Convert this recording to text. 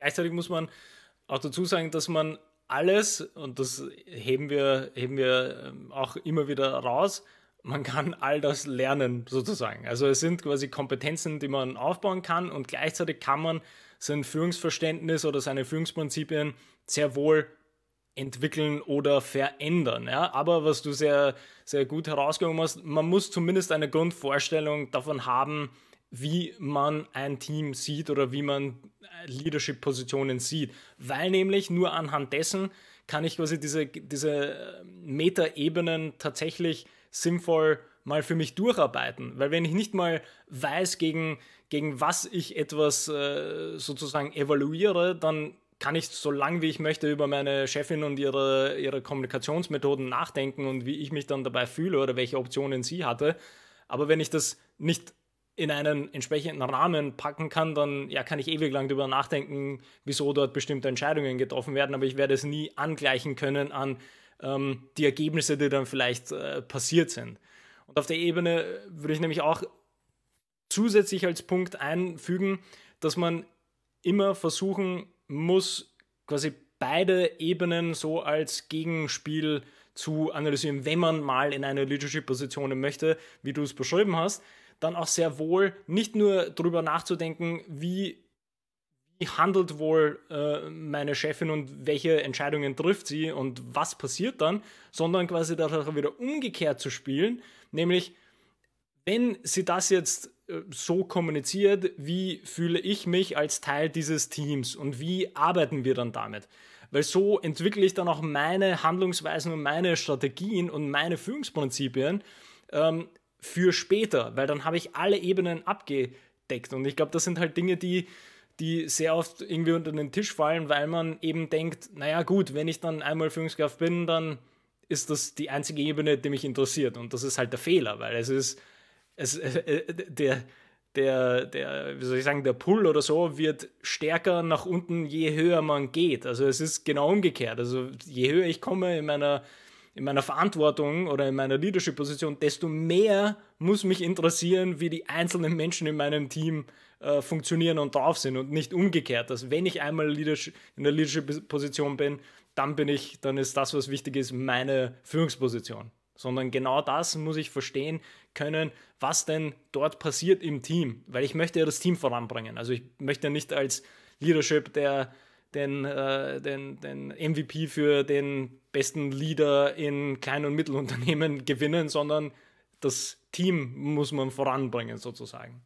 Gleichzeitig muss man auch dazu sagen, dass man alles, und das heben wir, heben wir ähm, auch immer wieder raus, man kann all das lernen sozusagen. Also es sind quasi Kompetenzen, die man aufbauen kann und gleichzeitig kann man sein Führungsverständnis oder seine Führungsprinzipien sehr wohl entwickeln oder verändern. Ja? Aber was du sehr, sehr gut herausgehoben hast, man muss zumindest eine Grundvorstellung davon haben, wie man ein Team sieht oder wie man Leadership-Positionen sieht, weil nämlich nur anhand dessen kann ich quasi diese, diese äh, Meta-Ebenen tatsächlich sinnvoll mal für mich durcharbeiten. Weil wenn ich nicht mal weiß, gegen, gegen was ich etwas äh, sozusagen evaluiere, dann kann ich so lange wie ich möchte über meine Chefin und ihre, ihre Kommunikationsmethoden nachdenken und wie ich mich dann dabei fühle oder welche Optionen sie hatte. Aber wenn ich das nicht in einen entsprechenden Rahmen packen kann, dann ja, kann ich ewig lang darüber nachdenken, wieso dort bestimmte Entscheidungen getroffen werden, aber ich werde es nie angleichen können an ähm, die Ergebnisse, die dann vielleicht äh, passiert sind. Und auf der Ebene würde ich nämlich auch zusätzlich als Punkt einfügen, dass man immer versuchen muss, quasi beide Ebenen so als Gegenspiel zu analysieren, wenn man mal in eine Leadership-Position möchte, wie du es beschrieben hast dann auch sehr wohl nicht nur darüber nachzudenken, wie, wie handelt wohl äh, meine Chefin und welche Entscheidungen trifft sie und was passiert dann, sondern quasi das auch wieder umgekehrt zu spielen, nämlich wenn sie das jetzt äh, so kommuniziert, wie fühle ich mich als Teil dieses Teams und wie arbeiten wir dann damit? Weil so entwickle ich dann auch meine Handlungsweisen und meine Strategien und meine Führungsprinzipien, ähm, für später, weil dann habe ich alle Ebenen abgedeckt. Und ich glaube, das sind halt Dinge, die, die sehr oft irgendwie unter den Tisch fallen, weil man eben denkt, naja gut, wenn ich dann einmal Führungskraft bin, dann ist das die einzige Ebene, die mich interessiert. Und das ist halt der Fehler, weil es ist, es, äh, der, der, der, wie soll ich sagen, der Pull oder so wird stärker nach unten, je höher man geht. Also es ist genau umgekehrt. Also je höher ich komme in meiner in meiner Verantwortung oder in meiner Leadership-Position, desto mehr muss mich interessieren, wie die einzelnen Menschen in meinem Team äh, funktionieren und drauf sind und nicht umgekehrt. Dass wenn ich einmal in der Leadership-Position bin, dann bin ich, dann ist das, was wichtig ist, meine Führungsposition. Sondern genau das muss ich verstehen können, was denn dort passiert im Team. Weil ich möchte ja das Team voranbringen. Also ich möchte ja nicht als Leadership der äh, den, den, den MVP für den besten Leader in Klein- und Mittelunternehmen gewinnen, sondern das Team muss man voranbringen sozusagen.